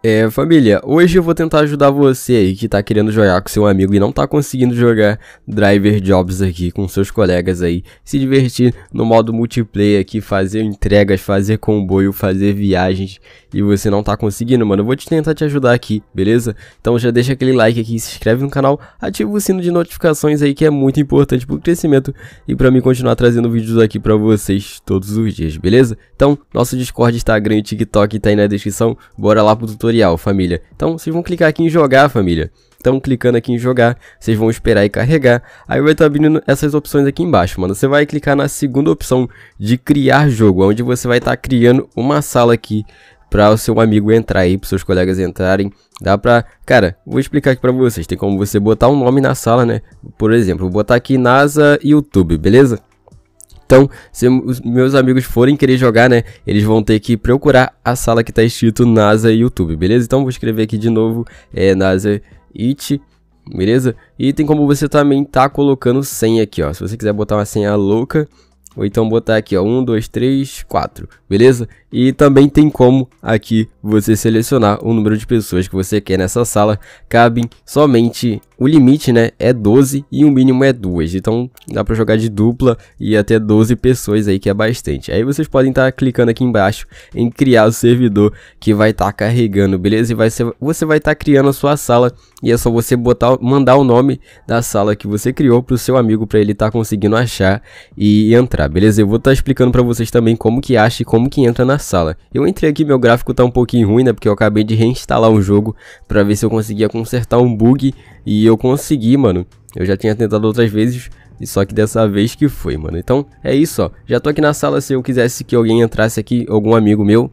É, família, hoje eu vou tentar ajudar você aí que tá querendo jogar com seu amigo e não tá conseguindo jogar Driver Jobs aqui com seus colegas aí, se divertir no modo multiplayer aqui, fazer entregas, fazer comboio, fazer viagens e você não tá conseguindo, mano, eu vou te tentar te ajudar aqui, beleza? Então já deixa aquele like aqui, se inscreve no canal, ativa o sino de notificações aí que é muito importante pro crescimento e pra mim continuar trazendo vídeos aqui pra vocês todos os dias, beleza? Então, nosso Discord, Instagram e TikTok tá aí na descrição, bora lá pro tutorial tutorial, família. Então, vocês vão clicar aqui em jogar, família. Então, clicando aqui em jogar, vocês vão esperar e carregar. Aí vai estar tá abrindo essas opções aqui embaixo, mano. Você vai clicar na segunda opção de criar jogo, onde você vai estar tá criando uma sala aqui para o seu amigo entrar aí, para seus colegas entrarem. Dá pra... Cara, vou explicar aqui pra vocês. Tem como você botar um nome na sala, né? Por exemplo, vou botar aqui NASA YouTube, beleza? Então, se os meus amigos forem querer jogar, né, eles vão ter que procurar a sala que está escrito NASA e YouTube, beleza? Então, vou escrever aqui de novo, é NASA It, beleza? E tem como você também tá colocando senha aqui, ó. Se você quiser botar uma senha louca, ou então botar aqui, ó, 1, 2, 3, 4, beleza? E também tem como aqui você selecionar o número de pessoas que você quer nessa sala. Cabem somente o limite, né, é 12 e o mínimo é 2. Então dá para jogar de dupla e até 12 pessoas aí que é bastante. Aí vocês podem estar tá clicando aqui embaixo em criar o servidor que vai estar tá carregando, beleza? E vai ser, você vai estar tá criando a sua sala e é só você botar mandar o nome da sala que você criou pro seu amigo para ele estar tá conseguindo achar e entrar, beleza? Eu vou estar tá explicando para vocês também como que acha e como que entra na sala. Eu entrei aqui, meu gráfico tá um pouquinho ruim, né, porque eu acabei de reinstalar um jogo pra ver se eu conseguia consertar um bug, e eu consegui, mano. Eu já tinha tentado outras vezes, e só que dessa vez que foi, mano. Então, é isso, ó. Já tô aqui na sala, se eu quisesse que alguém entrasse aqui, algum amigo meu,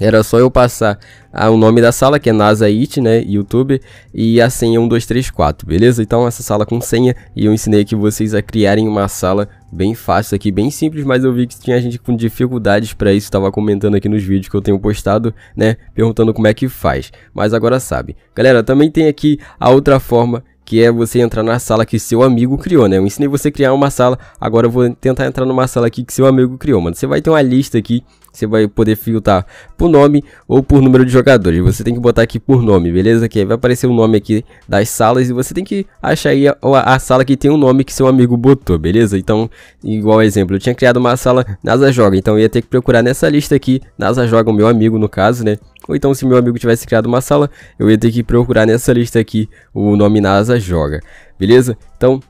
era só eu passar ah, o nome da sala, que é NASA IT, né, YouTube, e a senha 1234, beleza? Então essa sala com senha, e eu ensinei aqui vocês a criarem uma sala bem fácil aqui, bem simples, mas eu vi que tinha gente com dificuldades para isso, estava comentando aqui nos vídeos que eu tenho postado, né, perguntando como é que faz, mas agora sabe. Galera, também tem aqui a outra forma que é você entrar na sala que seu amigo criou, né? Eu ensinei você a criar uma sala, agora eu vou tentar entrar numa sala aqui que seu amigo criou, mano. Você vai ter uma lista aqui, você vai poder filtrar por nome ou por número de jogadores. Você tem que botar aqui por nome, beleza? Que vai aparecer o um nome aqui das salas e você tem que achar aí a, a sala que tem o um nome que seu amigo botou, beleza? Então, igual exemplo, eu tinha criado uma sala NASA Joga, então eu ia ter que procurar nessa lista aqui, NASA Joga, o meu amigo no caso, né? Ou então se meu amigo tivesse criado uma sala, eu ia ter que procurar nessa lista aqui o nome NASA joga, beleza? Então,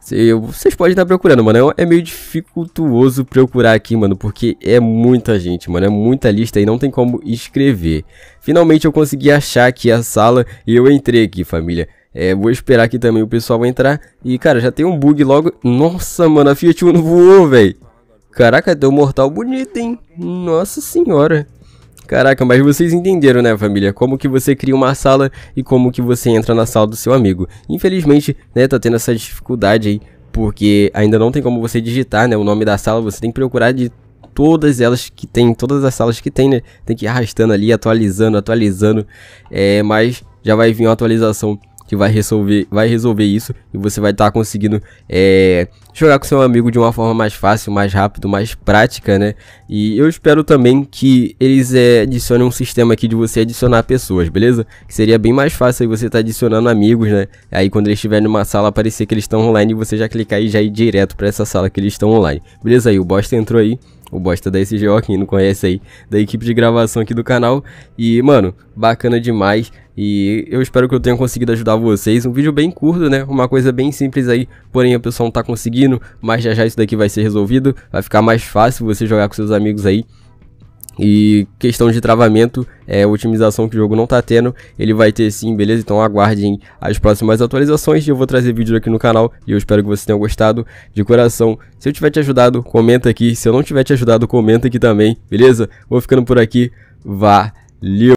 vocês podem estar procurando, mano. É, é meio dificultoso procurar aqui, mano, porque é muita gente, mano. É muita lista e não tem como escrever. Finalmente eu consegui achar aqui a sala e eu entrei aqui, família. É, vou esperar aqui também o pessoal entrar. E, cara, já tem um bug logo. Nossa, mano, a Fiat Uno voou, velho. Caraca, deu mortal bonito, hein? Nossa senhora. Caraca, mas vocês entenderam, né, família? Como que você cria uma sala e como que você entra na sala do seu amigo. Infelizmente, né, tá tendo essa dificuldade aí, porque ainda não tem como você digitar, né, o nome da sala, você tem que procurar de todas elas que tem, todas as salas que tem, né? Tem que ir arrastando ali, atualizando, atualizando. É, mas já vai vir uma atualização que vai resolver, vai resolver isso e você vai estar tá conseguindo é, jogar com seu amigo de uma forma mais fácil, mais rápido, mais prática, né? E eu espero também que eles é, adicionem um sistema aqui de você adicionar pessoas, beleza? Que seria bem mais fácil aí você estar tá adicionando amigos, né? Aí quando eles estiverem numa sala aparecer que eles estão online, e você já clicar e já ir direto para essa sala que eles estão online. Beleza aí, o bosta entrou aí o bosta da SGO, quem não conhece aí, da equipe de gravação aqui do canal. E, mano, bacana demais. E eu espero que eu tenha conseguido ajudar vocês. Um vídeo bem curto, né? Uma coisa bem simples aí, porém a pessoa não tá conseguindo, mas já já isso daqui vai ser resolvido. Vai ficar mais fácil você jogar com seus amigos aí. E questão de travamento, é, otimização que o jogo não tá tendo, ele vai ter sim, beleza? Então aguardem as próximas atualizações e eu vou trazer vídeo aqui no canal e eu espero que vocês tenham gostado. De coração, se eu tiver te ajudado, comenta aqui. Se eu não tiver te ajudado, comenta aqui também, beleza? Vou ficando por aqui. Valeu!